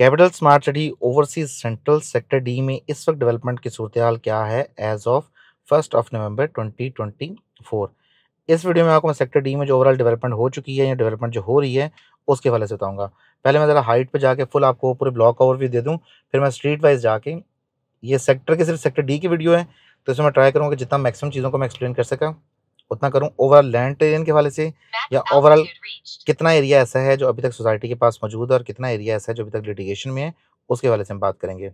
capital smart city overseas central sector D में इस वक्त डेवलपमेंट की सूरत हाल क्या है as of first of November 2024 इस वीडियो में आपको मैं सेक्टर डी में जो ओवरऑल डेवलपमेंट हो चुकी है या डेवलपमेंट जो हो रही है उसके हवाले से बताऊंगा पहले मैं ज़रा हाइट पे जाके फुल आपको पूरे ब्लॉक का ओवरव्यू दे दूँ फिर मैं स्ट्रीट वाइज जाके ये सेक्टर के सिर्फ सेक्टर डी की वीडियो है तो इसमें मैं ट्राई करूँगा कि जितना मैक्सिमम चीज़ों को मैं एक्सप्लेन कर सका उतना करूँ ओवरऑल लैंड एरियन के हवाले से या ओवरऑल कितना एरिया ऐसा है जो अभी तक सोसाइटी के पास मौजूद है और कितना एरिया ऐसा है जो अभी तक लिटिगेशन में है उसके हवाले से हम बात करेंगे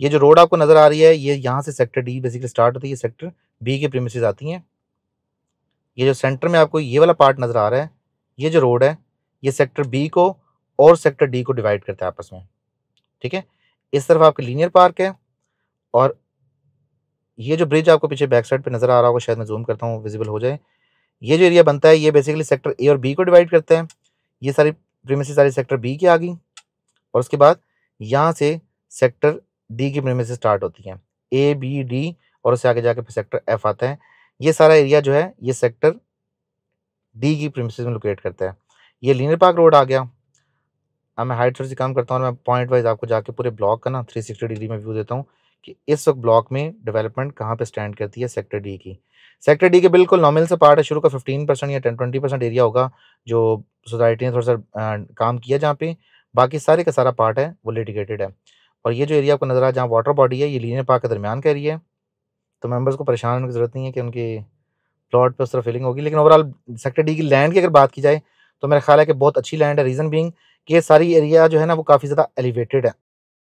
ये जो रोड आपको नज़र आ रही है ये यहाँ से सेक्टर डी बेसिकली स्टार्ट होती है सेक्टर बी के प्रीमिस आती हैं ये जो सेंटर में आपको ये वाला पार्ट नज़र आ रहा है ये जो रोड है ये सेक्टर बी को और सेक्टर डी को डिवाइड करता है आपस में ठीक है इस तरफ आपके लीनियर पार्क है और ये जो ब्रिज आपको पीछे बैक साइड पे नज़र आ रहा होगा शायद मैं जूम करता हूँ विजिबल हो जाए ये जो एरिया बनता है ये बेसिकली सेक्टर ए और बी को डिवाइड करते हैं ये सारी प्रीमिस सारी सेक्टर बी की आ गई और उसके बाद यहाँ से सेक्टर डी की प्रीमिस स्टार्ट होती हैं ए बी डी और उससे आगे जाके फिर सेक्टर एफ आता है ये सारा एरिया जो है ये सेक्टर डी की प्रीमिस में लोकेट करता है ये लीनर पार्क रोड आ गया अब मैं हाइट से काम करता हूँ मैं पॉइंट वाइज आपको जाके पूरे ब्लॉक का ना 360 डिग्री में व्यू देता हूँ कि इस वक्त ब्लॉक में डेवलपमेंट कहाँ पे स्टैंड करती है सेक्टर डी की सेक्टर डी के बिल्कुल नॉमिनल से पार्ट है शुरू का फिफ्टीन परसेंट या टेन ट्वेंटी परसेंट एरिया होगा जो सोसाइटी ने थोड़ा सा काम किया जहाँ पे बाकी सारे का सारा पार्ट है वो लिटिगेटेड है और ये जो एरिया आपको नजर आया जहाँ वाटर बॉडी है ये लीनियर पार्क के दरमियान का एरिया है तो मेम्बर्स को परेशान होने की जरूरत नहीं है कि उनके प्लॉट पर उस तरह फीलिंग होगी लेकिन ओवरऑल सेक्टर डी की लैंड की अगर बात की जाए तो मेरा ख्याल है कि बहुत अच्छी लैंड है रीज़न बींग कि ये सारी एरिया जो है ना वो काफ़ी ज़्यादा एलिवेटेड है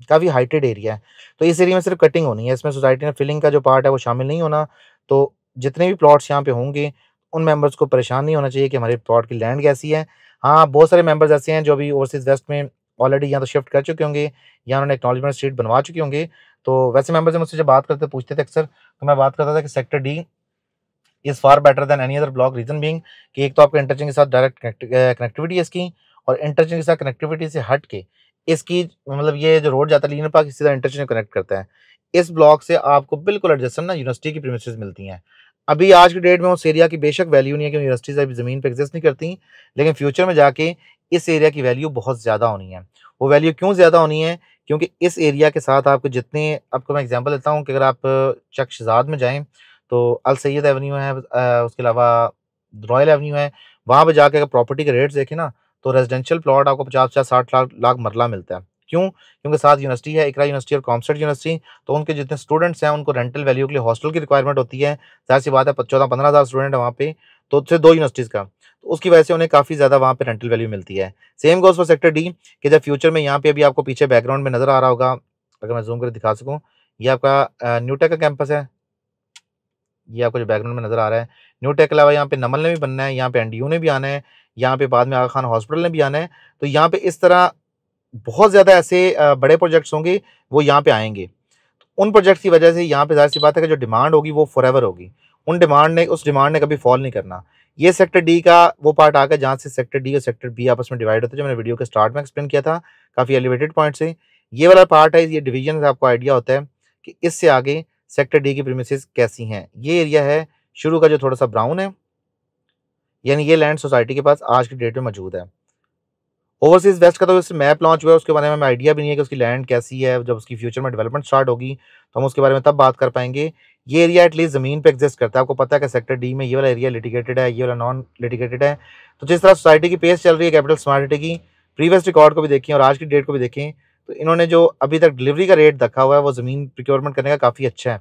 काफ़ी हाइटेड एरिया है तो इस एरिया में सिर्फ कटिंग होनी है इसमें सोसाइटी में फिलिंग का जो पार्ट है वो शामिल नहीं होना तो जितने भी प्लॉट्स यहाँ पे होंगे उन मेंबर्स को परेशान नहीं होना चाहिए कि हमारे प्लॉट की लैंड कैसी है हाँ बहुत सारे मेंबर्स ऐसे हैं जो अभी ओवरसीज़ वेस्ट में ऑलरेडी यहाँ तो शिफ्ट कर चुके होंगे या उन्होंने एक्नोलॉजमेंट स्ट्रीट बनवा चुके होंगे तो वैसे मेंबर्स मुझसे जब बात करते पूछते थे अक्सर तो मैं बात करता था कि sector D is far better than any other block reason being कि एक तो आपके इंटरचेंज के साथ डायरेक्ट कनेक्टिविटी है इसकी और इंटरचेंज के साथ कनेक्टिविटी से हट के इसकी मतलब ये जो रोड जाता है लीनर पार्क इसी तरह इंटरचेंज कनेक्ट करता है इस ब्लॉक से आपको बिल्कुल एडजस्टन ना यूनिवर्सिटी की प्रीमिसेस मिलती हैं अभी आज की डेट में उस एरिया की बेशक वैल्यू नहीं है क्योंकि यूनिवर्सिटीज़ अभी ज़मीन पर एग्जिस्ट नहीं करती लेकिन फ्यूचर में जाके इस एरिया की वैल्यू बहुत ज़्यादा होनी है वो वैल्यू क्यों ज़्यादा होनी है क्योंकि इस एरिया के साथ आपको जितने आपको मैं एग्जाम्पल देता हूँ कि अगर आप चक में जाएँ तो अल सैद एवेन्यू है उसके अलावा रॉयल एवेन्यू है वहाँ पर जाके अगर प्रॉपर्टी के रेट्स देखें ना तो रेजिडेंशियल प्लॉट आपको पचास पचास साठ लाख लाख मरला मिलता है क्यों क्योंकि साथ यूनिवर्सिटी है इकरा यूनिवर्सिटी और कॉमसेट यूनिवर्सिटी तो उनके जितने स्टूडेंट्स हैं उनको रेंटल वैल्यू के लिए हॉस्टल की रिक्वायरमेंट होती है जाहिर सी बात है चौदह पंद्रह हज़ार स्टूडेंट है वहाँ पे तो उससे दो यूनिवर्सिटीज़ का तो उसकी वजह से उन्हें काफ़ी ज़्यादा वहाँ पर रेंटल वैल्यू मिलती है same goes for sector D कि जब फ्यूचर में यहाँ पे अभी आपको पीछे बैकग्राउंड में नज़र आ रहा होगा अगर मैं जूम कर दिखा सकूँ ये आपका न्यूटेक का कैंपस है ये आपको जो बैकग्राउंड में नज़र आ रहा है टेक के अलावा यहाँ पे नमल ने भी बनना है यहाँ पे एनडीयू ने भी आना है यहाँ पे बाद में आगा खान हॉस्पिटल में भी आना है तो यहाँ पे इस तरह बहुत ज़्यादा ऐसे बड़े प्रोजेक्ट्स होंगे वो यहाँ पे आएंगे तो उन प्रोजेक्ट्स की वजह से यहाँ पे जाहिर सी बात है कि जो डिमांड होगी वो फॉरएवर होगी उन डिमांड ने उस डिमांड ने कभी फॉल नहीं करना ये सेक्टर डी का वो पार्ट आ गया जहाँ से सेक्टर डी और सेक्टर बी आपस में डिवाइड होते हैं जो मैंने वीडियो के स्टार्ट में एक्सप्लेन किया था काफ़ी एलिवेटेड पॉइंट से ये वाला पार्ट है ये डिवीजन से आपको आइडिया होता है कि इससे आगे सेक्टर डी की प्रीमिस कैसी हैं ये एरिया है शुरू का जो थोड़ा सा ब्राउन है यानी ये लैंड सोसाइटी के पास आज की डेट में मौजूद है ओवरसीज वेस्ट का तो जैसे मैप लॉन्च हुआ है उसके बारे में हमें आइडिया भी नहीं है कि उसकी लैंड कैसी है जब उसकी फ्यूचर में डेवलपमेंट स्टार्ट होगी तो हम उसके बारे में तब बात कर पाएंगे ये एरिया एटलीस्ट ज़मीन पे एग्जिस्ट करता है आपको पता है कि सेक्टर डी में ये वाला एरिया लिटिगेटेड है ये वाला नॉन लिटिगेटेड है तो जिस तरह सोसाइटी की पेस चल रही है कैपिटल सिटी की प्रीवियस रिकॉर्ड को भी देखें और आज की डेट को भी देखें तो इन्होंने जो अभी तक डिलीवरी का रेट रखा हुआ है वो ज़मीन प्रिक्योरमेंट करने का काफ़ी अच्छा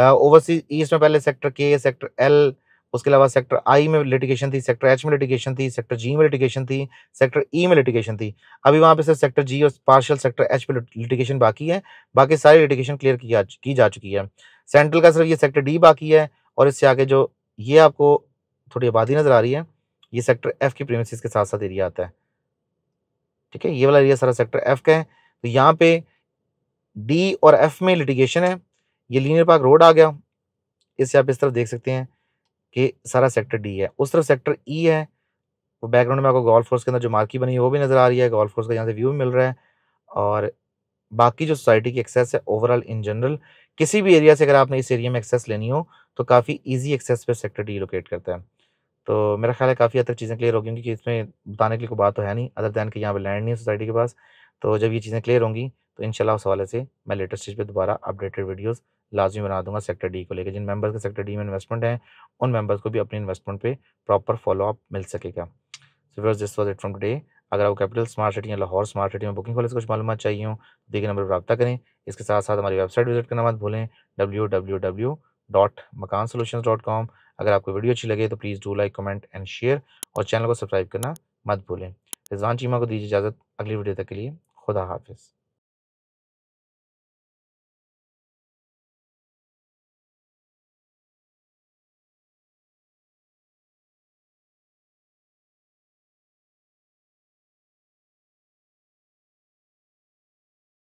है ओवरसीज ईस्ट में पहले सेक्टर के सेक्टर एल उसके अलावा सेक्टर आई में लिटिगेशन थी सेक्टर एच में लिटिगेशन थी सेक्टर जी में लिटिगेशन थी सेक्टर ई e में लिटिगेशन थी अभी वहाँ पे सिर्फ सेक्टर जी और पार्शल सेक्टर एच पे लिटिगेशन बाकी है बाकी सारी लिटिगेशन क्लियर की जा की जा चुकी है सेंट्रल का सिर्फ ये सेक्टर डी बाकी है और इससे आगे जो ये आपको थोड़ी आबादी नज़र आ रही है ये सेक्टर एफ की प्रीमिस के साथ साथ एरिया आता है ठीक है ये वाला एरिया सारा सेक्टर एफ का है तो यहाँ पे डी और एफ में लिटिगेशन है ये लीनियर पार्क रोड आ गया इससे आप इस तरफ देख सकते हैं कि सारा सेक्टर डी है उस तरफ सेक्टर ई e है वो बैकग्राउंड में आपको गोल्फ कोर्स के अंदर जो मार्की बनी है वो भी नज़र आ रही है गोल्फ कोर्स का यहाँ से व्यू मिल रहा है और बाकी जो सोसाइटी की एक्सेस है ओवरऑल इन जनरल किसी भी एरिया से अगर आपने इस एरिया में एक्सेस लेनी हो तो काफ़ी ईजी एक्सेस पर सेक्टर डी लोकेट करता है तो मेरा ख्याल है काफ़ी हद तक चीज़ें क्लियर होगी क्योंकि इसमें बताने के लिए कोई बात तो है नहीं अदर दैन कि यहाँ पर लैंड नहीं है सोसाइटी के पास तो जब ये चीज़ें क्लियर होंगी तो इन उस हवाले से मैं लेटेस्ट चीज़ पर दोबारा अपडेटेड वीडियोज़ लाजमी बना दूंगा सेक्टर डी को लेकर जिन मेंबर्स के सेक्टर डी में इन्वेस्टमेंट है उन मेंबर्स को भी अपने इन्वेस्टमेंट पे प्रॉपर फॉलोअप मिल सकेगा सो फिर this was it from today अगर आपको कैपिटल स्मार्ट सिटी या लाहौर स्मार्ट सिटी में बुकिंग तो कुछ मालूम चाहिए हो तो देखिए नंबर पर रब्ता करें इसके साथ साथ हमारी वेबसाइट विजिट करना मत भूलें W W W dot Makaan solution dot com अगर आपको वीडियो अच्छी लगे तो please do like comment and share और चैनल को सब्सक्राइब करना मत भूलें रिजवान चीमा को दीजिए इजाज़त अगली वीडियो तक के लिए खुदा हाफिज़